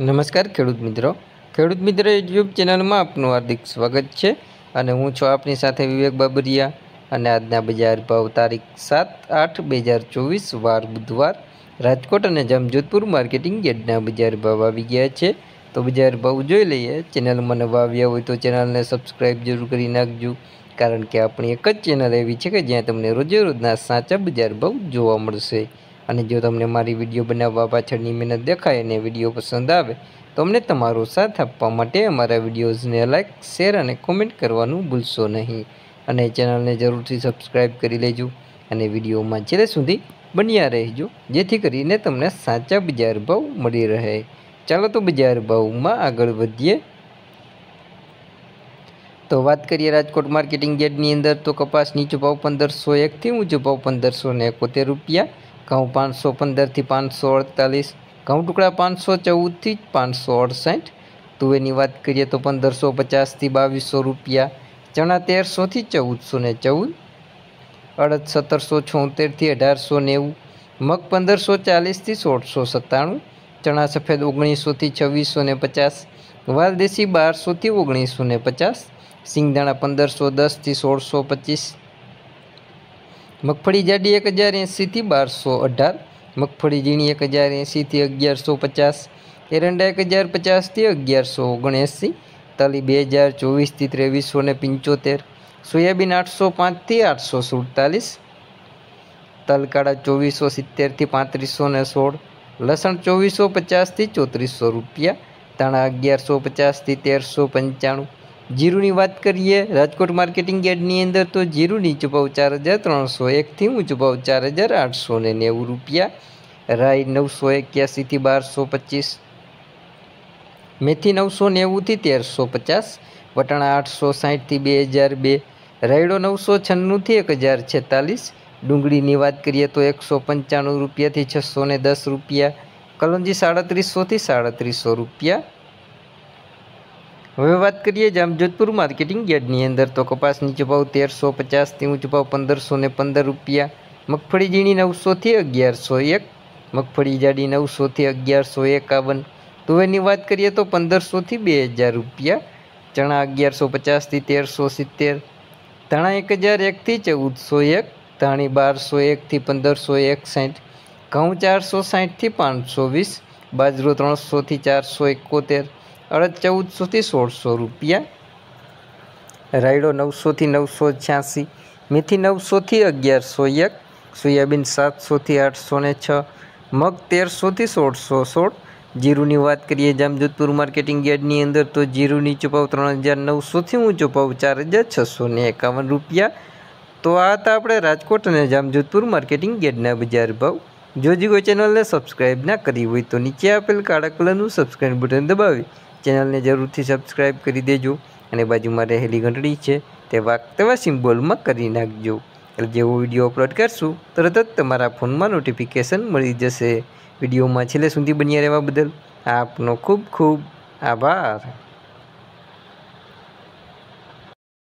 નમસ્કાર ખેડૂત મિત્રો ખેડૂત મિત્ર યુટ્યુબ ચેનલમાં આપનું હાર્દિક સ્વાગત છે અને હું છું આપની સાથે વિવેક બાબરિયા અને આજના બજાર ભાવ તારીખ સાત આઠ બે હજાર ચોવીસ વાર બુધવાર રાજકોટ અને જમજોધપુર માર્કેટિંગ ગેટના બજાર ભાવ આવી ગયા છે તો બજાર ભાવ જોઈ લઈએ ચેનલમાં નવા આવ્યા હોય તો ચેનલને સબસ્ક્રાઈબ જરૂર કરી નાખજો કારણ કે આપણી એક જ ચેનલ એવી છે કે જ્યાં તમને રોજે રોજના સાચા બજાર ભાવ જોવા મળશે અને જો તમને મારી વિડીયો બનાવવા પાછળની મહેનત દેખાય અને વિડીયો પસંદ આવે તો અમને તમારો સાથ આપવા માટે અમારા વિડીયોઝને લાઇક શેર અને કોમેન્ટ કરવાનું ભૂલશો નહીં અને ચેનલને જરૂરથી સબસ્ક્રાઈબ કરી લેજો અને વિડીયોમાં છેલ્લે સુધી બન્યા રહેજો જેથી કરીને તમને સાચા બજાર ભાવ મળી રહે ચાલો તો બજાર ભાવમાં આગળ વધીએ તો વાત કરીએ રાજકોટ માર્કેટિંગ યાર્ડની અંદર તો કપાસ નીચો ભાવ પંદરસો એકથી ઊંચો ભાવ પંદરસો ને એકોતેર રૂપિયા ઘઉં પાંચસો પંદરથી પાંચસો અડતાલીસ ઘઉં ટુકડા પાંચસો ચૌદથી પાંચસો અડસઠ તુવેરની વાત કરીએ તો પંદરસો પચાસથી બાવીસો રૂપિયા ચણા તેરસોથી ચૌદસો ને ચૌદ અડદ સત્તરસો છોતેરથી અઢારસો નેવું મગ પંદરસો ચાલીસથી સોળસો સત્તાણું ચણા સફેદ ઓગણીસોથી છવ્વીસો ને પચાસ વાલદેશી બારસોથી ઓગણીસો ને પચાસ સિંગદાણા પંદરસો દસથી સોળસો પચીસ મગફળી જાડી એક હજાર એંસીથી બારસો અઢાર મગફળી ઝીણી એક હજાર એંસીથી અગિયારસો પચાસ એરંડા એક હજાર પચાસથી અગિયારસો ઓગણએંસી તાલી બે હજાર ચોવીસથી ત્રેવીસો ને પંચોતેર સોયાબીન આઠસો પાંચથી આઠસો સુડતાલીસ તલકાળા ચોવીસો સિત્તેરથી પાંત્રીસો ને સોળ લસણ ચોવીસો પચાસથી ચોત્રીસો રૂપિયા તાણા અગિયારસો પચાસથી તેરસો પંચાણું જીરુની વાત કરીએ રાજકોટ માર્કેટિંગ યાર્ડની અંદર તો જીરું નીચો ભાવ ચાર હજાર ત્રણસો એકથી ઊંચો ભાવ ચાર હજાર આઠસો ને નેવું રૂપિયા રાઈ નવસો એક્યાસીથી બારસો પચીસ મેથી નવસો નેવુંથી તેરસો પચાસ વટાણા આઠસો સાહીઠથી બે હજાર બે રાયડો નવસો છન્નુંથી એક હજાર છેતાલીસ ડુંગળીની વાત કરીએ તો એકસો પંચાણું રૂપિયાથી છસો દસ રૂપિયા કલંજી સાડત્રીસોથી સાડત્રીસો રૂપિયા હવે વાત કરીએ જોધપુર માર્કેટિંગ યાર્ડની અંદર તો કપાસની નીચો તેરસો પચાસથી ઊંચો ભાવ પંદરસો ને પંદર રૂપિયા મગફળી ઝીણી નવસોથી અગિયારસો એક મગફળી જાડી નવસોથી અગિયારસો એકાવન તુવેરની વાત કરીએ તો પંદરસોથી બે હજાર રૂપિયા ચણા અગિયારસો પચાસથી તેરસો સિત્તેર ધાણા એક હજાર એકથી ચૌદસો એક ધાણી બારસો એકથી પંદરસો એકસાઠ ઘઉં ચારસો સાઠથી પાંચસો વીસ બાજરો ત્રણસોથી ચારસો એકોતેર અડદ ચૌદસોથી સોળસો રૂપિયા રાયડો નવસોથી નવસો છ્યાસી મેથી નવસોથી અગિયારસો એક સોયાબીન સાતસોથી આઠસો ને છ મગ તેરસોથી સોળસો સોળ જીરુની વાત કરીએ જામજોધપુર માર્કેટિંગ યાર્ડની અંદર તો જીરુની ચૂપાવ ત્રણ હજાર નવસોથી ઊંચો પાવ ચાર હજાર છસો ને એકાવન રૂપિયા તો આ હતા આપણે રાજકોટ અને જામજોધપુર માર્કેટિંગ યાર્ડના બજાર ભાવ જોજી જીગો ચેનલને સબસ્ક્રાઈબ ના કરી હોય તો નીચે આપેલ કાળા કલરનું સબસ્ક્રાઇબ બટન દબાવી ચેનલને જરૂરથી સબસ્ક્રાઈબ કરી દેજો અને બાજુમાં રહેલી ઘંટડી છે તે વાગતવા સિમ્બોલમાં કરી નાખજો એટલે જેવો વિડીયો અપલોડ કરશું તરત જ તમારા ફોનમાં નોટિફિકેશન મળી જશે વિડીયોમાં છેલ્લે સુધી બન્યા રહેવા બદલ આપનો ખૂબ ખૂબ આભાર